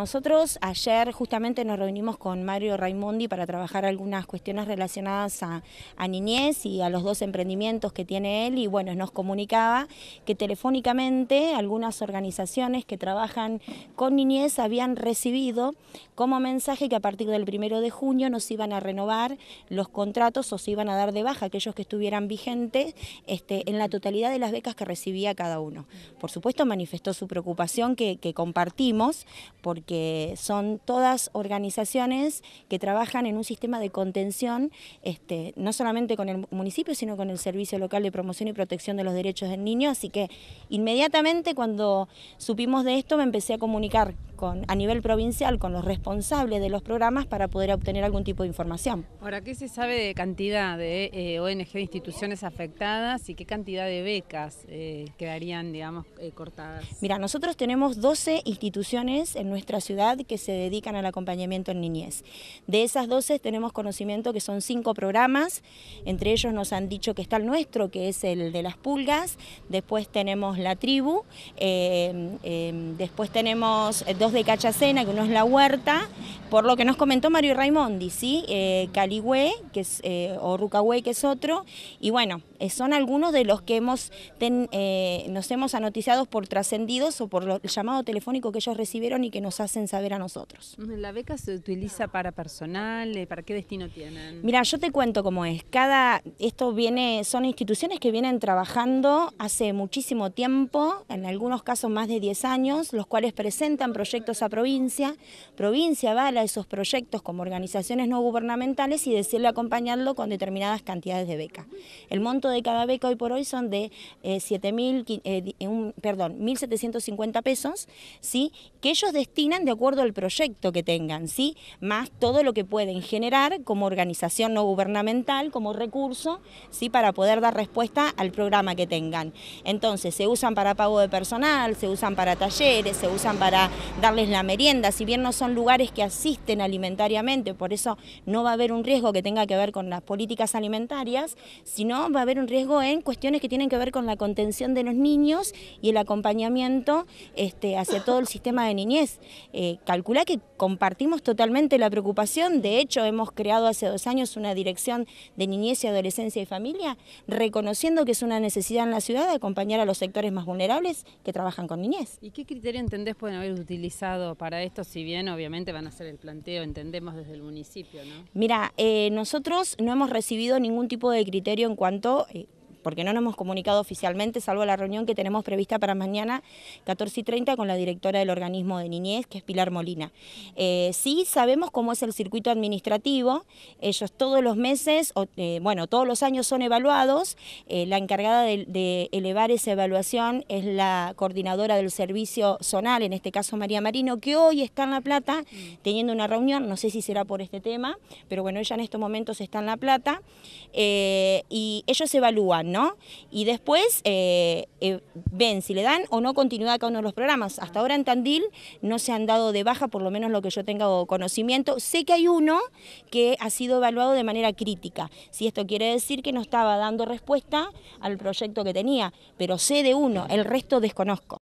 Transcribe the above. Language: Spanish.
Nosotros ayer justamente nos reunimos con Mario Raimondi para trabajar algunas cuestiones relacionadas a, niñez y a los dos emprendimientos que tiene él y bueno, nos comunicaba que telefónicamente algunas organizaciones que trabajan con niñez habían recibido como mensaje que a partir del primero de junio nos iban a renovar los contratos o se iban a dar de baja aquellos que estuvieran vigentes este, en la totalidad de las becas que recibía cada uno. Por supuesto manifestó su preocupación que, que compartimos porque que son todas organizaciones que trabajan en un sistema de contención, este, no solamente con el municipio, sino con el Servicio Local de Promoción y Protección de los Derechos del Niño, así que inmediatamente cuando supimos de esto me empecé a comunicar a nivel provincial con los responsables de los programas para poder obtener algún tipo de información. Ahora, ¿qué se sabe de cantidad de eh, ONG, de instituciones afectadas y qué cantidad de becas eh, quedarían, digamos, eh, cortadas? Mira, nosotros tenemos 12 instituciones en nuestra ciudad que se dedican al acompañamiento en niñez. De esas 12 tenemos conocimiento que son cinco programas, entre ellos nos han dicho que está el nuestro, que es el de las pulgas, después tenemos la tribu, después tenemos dos de Cachacena, que uno es La Huerta, por lo que nos comentó Mario Raimondi, ¿sí? Eh, que es, eh, o que es otro, y bueno, eh, son algunos de los que hemos nos hemos anoticiado por trascendidos o por el llamado telefónico que ellos recibieron y que nos hacen saber a nosotros. ¿La beca se utiliza para personal? ¿Para qué destino tienen? Mira, yo te cuento cómo es. Cada, esto viene, son instituciones que vienen trabajando hace muchísimo tiempo, en algunos casos más de 10 años, los cuales presentan proyectos a provincia, provincia avala esos proyectos como organizaciones no gubernamentales y decirle acompañarlo con determinadas cantidades de becas. El monto de cada beca hoy por hoy son de eh, eh, eh, perdón, 1.750 pesos, ¿sí? que ellos destinan de acuerdo al proyecto que tengan, ¿sí? más todo lo que pueden generar como organización no gubernamental, como recurso, ¿sí? para poder dar respuesta al programa que tengan. Entonces, se usan para pago de personal, se usan para talleres, se usan para dar les la merienda, si bien no son lugares que asisten alimentariamente, por eso no va a haber un riesgo que tenga que ver con las políticas alimentarias, sino va a haber un riesgo en cuestiones que tienen que ver con la contención de los niños y el acompañamiento este, hacia todo el sistema de niñez. Eh, calcula que compartimos totalmente la preocupación, de hecho hemos creado hace dos años una dirección de niñez y adolescencia y familia, reconociendo que es una necesidad en la ciudad de acompañar a los sectores más vulnerables que trabajan con niñez. ¿Y qué criterio entendés pueden haber utilizado? para esto, si bien obviamente van a ser el planteo, entendemos desde el municipio? ¿no? Mira, eh, nosotros no hemos recibido ningún tipo de criterio en cuanto... Eh, porque no nos hemos comunicado oficialmente, salvo la reunión que tenemos prevista para mañana 14 y 30 con la directora del organismo de niñez, que es Pilar Molina. Eh, sí sabemos cómo es el circuito administrativo, ellos todos los meses, eh, bueno, todos los años son evaluados, eh, la encargada de, de elevar esa evaluación es la coordinadora del servicio zonal, en este caso María Marino, que hoy está en La Plata teniendo una reunión, no sé si será por este tema, pero bueno, ella en estos momentos está en La Plata, y ellos evalúan y después eh, eh, ven si le dan o no continuidad a cada uno de los programas. Hasta ahora en Tandil no se han dado de baja, por lo menos lo que yo tenga conocimiento. Sé que hay uno que ha sido evaluado de manera crítica. Si esto quiere decir que no estaba dando respuesta al proyecto que tenía, pero sé de uno, el resto desconozco.